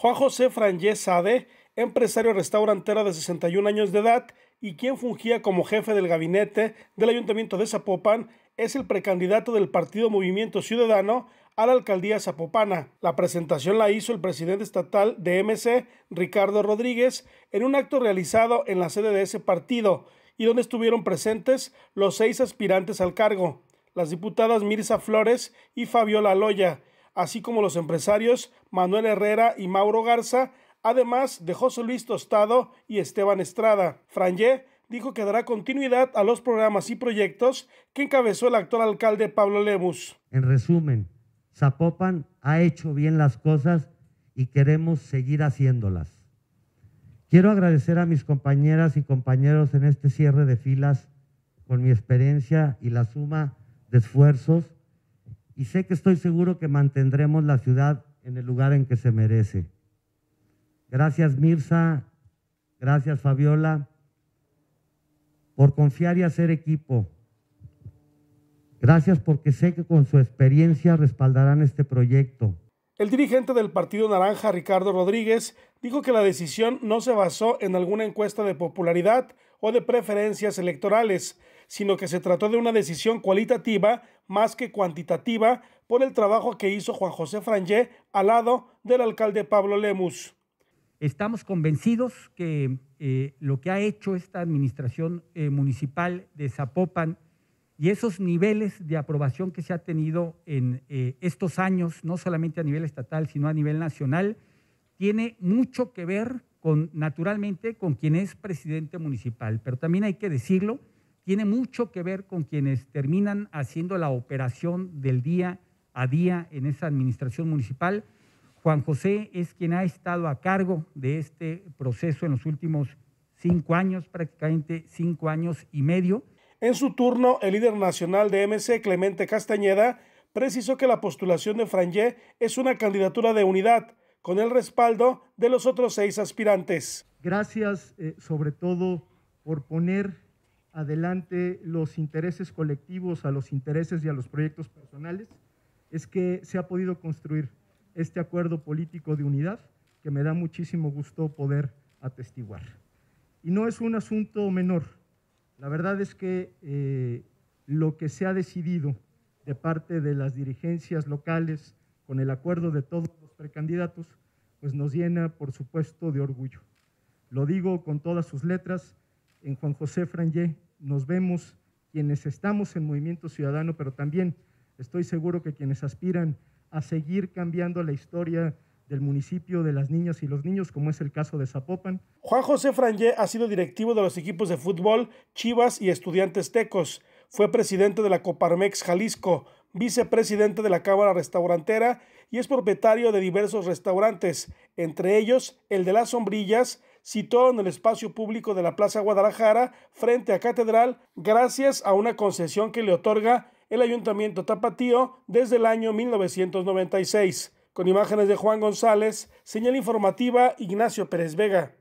Juan José Frangés Sade, empresario restaurantero de 61 años de edad y quien fungía como jefe del gabinete del Ayuntamiento de Zapopan, es el precandidato del Partido Movimiento Ciudadano a la alcaldía zapopana. La presentación la hizo el presidente estatal de MC, Ricardo Rodríguez, en un acto realizado en la sede de ese partido y donde estuvieron presentes los seis aspirantes al cargo, las diputadas Mirza Flores y Fabiola Loya, así como los empresarios Manuel Herrera y Mauro Garza, además de José Luis Tostado y Esteban Estrada. Frangé dijo que dará continuidad a los programas y proyectos que encabezó el actual alcalde Pablo Lemus. En resumen, Zapopan ha hecho bien las cosas y queremos seguir haciéndolas. Quiero agradecer a mis compañeras y compañeros en este cierre de filas con mi experiencia y la suma de esfuerzos y sé que estoy seguro que mantendremos la ciudad en el lugar en que se merece. Gracias Mirza, gracias Fabiola, por confiar y hacer equipo. Gracias porque sé que con su experiencia respaldarán este proyecto. El dirigente del Partido Naranja, Ricardo Rodríguez, dijo que la decisión no se basó en alguna encuesta de popularidad, o de preferencias electorales, sino que se trató de una decisión cualitativa más que cuantitativa por el trabajo que hizo Juan José Frangé al lado del alcalde Pablo Lemus. Estamos convencidos que eh, lo que ha hecho esta administración eh, municipal de Zapopan y esos niveles de aprobación que se ha tenido en eh, estos años, no solamente a nivel estatal, sino a nivel nacional, tiene mucho que ver naturalmente con quien es presidente municipal, pero también hay que decirlo, tiene mucho que ver con quienes terminan haciendo la operación del día a día en esa administración municipal. Juan José es quien ha estado a cargo de este proceso en los últimos cinco años, prácticamente cinco años y medio. En su turno, el líder nacional de MC, Clemente Castañeda, precisó que la postulación de Frangé es una candidatura de unidad, con el respaldo de los otros seis aspirantes. Gracias eh, sobre todo por poner adelante los intereses colectivos a los intereses y a los proyectos personales, es que se ha podido construir este acuerdo político de unidad que me da muchísimo gusto poder atestiguar. Y no es un asunto menor. La verdad es que eh, lo que se ha decidido de parte de las dirigencias locales, con el acuerdo de todos los precandidatos, pues nos llena, por supuesto, de orgullo. Lo digo con todas sus letras, en Juan José Frangé nos vemos quienes estamos en Movimiento Ciudadano, pero también estoy seguro que quienes aspiran a seguir cambiando la historia del municipio, de las niñas y los niños, como es el caso de Zapopan. Juan José Frangé ha sido directivo de los equipos de fútbol Chivas y Estudiantes Tecos. Fue presidente de la Coparmex Jalisco, vicepresidente de la Cámara Restaurantera y es propietario de diversos restaurantes, entre ellos el de Las Sombrillas, situado en el espacio público de la Plaza Guadalajara, frente a Catedral, gracias a una concesión que le otorga el Ayuntamiento Tapatío desde el año 1996. Con imágenes de Juan González, señal informativa Ignacio Pérez Vega.